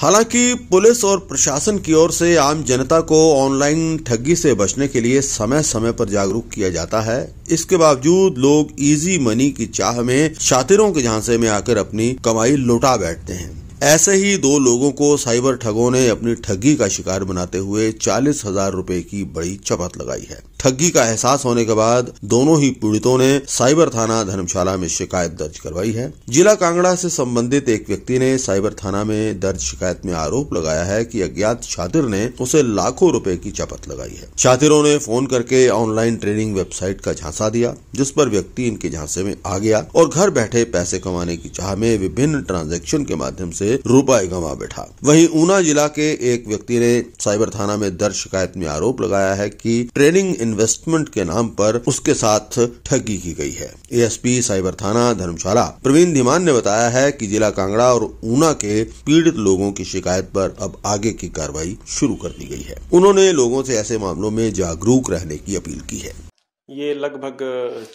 हालांकि पुलिस और प्रशासन की ओर से आम जनता को ऑनलाइन ठगी से बचने के लिए समय समय पर जागरूक किया जाता है इसके बावजूद लोग इजी मनी की चाह में शातिरों के झांसे में आकर अपनी कमाई लुटा बैठते हैं ऐसे ही दो लोगों को साइबर ठगों ने अपनी ठगी का शिकार बनाते हुए चालीस हजार रूपए की बड़ी चपत लगाई है ठगी का एहसास होने के बाद दोनों ही पीड़ितों ने साइबर थाना धर्मशाला में शिकायत दर्ज करवाई है जिला कांगड़ा से संबंधित एक व्यक्ति ने साइबर थाना में दर्ज शिकायत में आरोप लगाया है कि अज्ञात छात्र ने उसे लाखों रुपए की चपत लगाई है छात्रों ने फोन करके ऑनलाइन ट्रेनिंग वेबसाइट का झांसा दिया जिस पर व्यक्ति इनके झांसे में आ गया और घर बैठे पैसे कमाने की चाह में विभिन्न ट्रांजेक्शन के माध्यम से से रुपए गंवा बैठा वहीं ऊना जिला के एक व्यक्ति ने साइबर थाना में दर्ज शिकायत में आरोप लगाया है कि ट्रेनिंग इन्वेस्टमेंट के नाम पर उसके साथ ठगी की गई है एएसपी साइबर थाना धर्मशाला प्रवीण धीमान ने बताया है कि जिला कांगड़ा और ऊना के पीड़ित लोगों की शिकायत पर अब आगे की कार्रवाई शुरू कर दी गई है उन्होंने लोगों से ऐसे मामलों में जागरूक रहने की अपील की है ये लगभग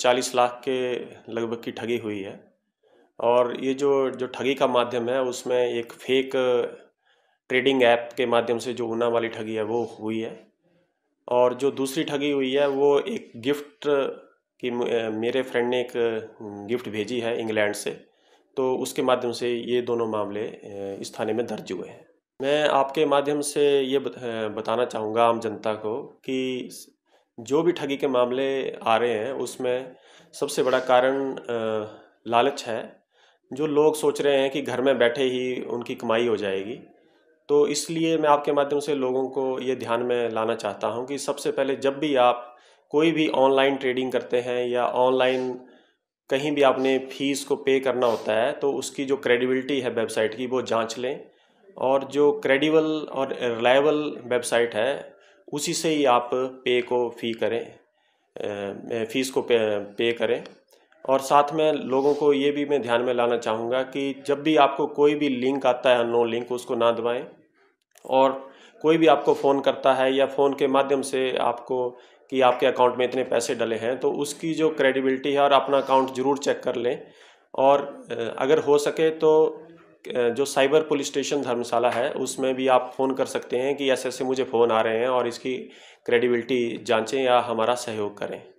40 लाख के लगभग की ठगी हुई है और ये जो जो ठगी का माध्यम है उसमें एक फेक ट्रेडिंग ऐप के माध्यम से जो ऊना वाली ठगी है वो हुई है और जो दूसरी ठगी हुई है वो एक गिफ्ट uh, कि uh, मेरे फ्रेंड ने एक गिफ्ट uh, भेजी है इंग्लैंड से तो उसके माध्यम से ये दोनों मामले इस थाने में दर्ज हुए हैं मैं आपके माध्यम से ये बताना चाहूँगा आम जनता को कि जो भी ठगी के मामले आ रहे हैं उसमें सबसे बड़ा कारण लालच है जो लोग सोच रहे हैं कि घर में बैठे ही उनकी कमाई हो जाएगी तो इसलिए मैं आपके माध्यम से लोगों को ये ध्यान में लाना चाहता हूँ कि सबसे पहले जब भी आप कोई भी ऑनलाइन ट्रेडिंग करते हैं या ऑनलाइन कहीं भी आपने फ़ीस को पे करना होता है तो उसकी जो क्रेडिबिलिटी है वेबसाइट की वो जांच लें और जो क्रेडिबल और रिलायबल वेबसाइट है उसी से ही आप पे को फ़ी करें फ़ीस को पे, पे करें और साथ में लोगों को ये भी मैं ध्यान में लाना चाहूँगा कि जब भी आपको कोई भी लिंक आता है नो लिंक उसको ना दबाएं और कोई भी आपको फ़ोन करता है या फ़ोन के माध्यम से आपको कि आपके अकाउंट में इतने पैसे डले हैं तो उसकी जो क्रेडिबिलिटी है और अपना अकाउंट ज़रूर चेक कर लें और अगर हो सके तो जो साइबर पुलिस स्टेशन धर्मशाला है उसमें भी आप फ़ोन कर सकते हैं कि ऐसे ऐसे मुझे फ़ोन आ रहे हैं और इसकी क्रेडिबिलिटी जांचें या हमारा सहयोग करें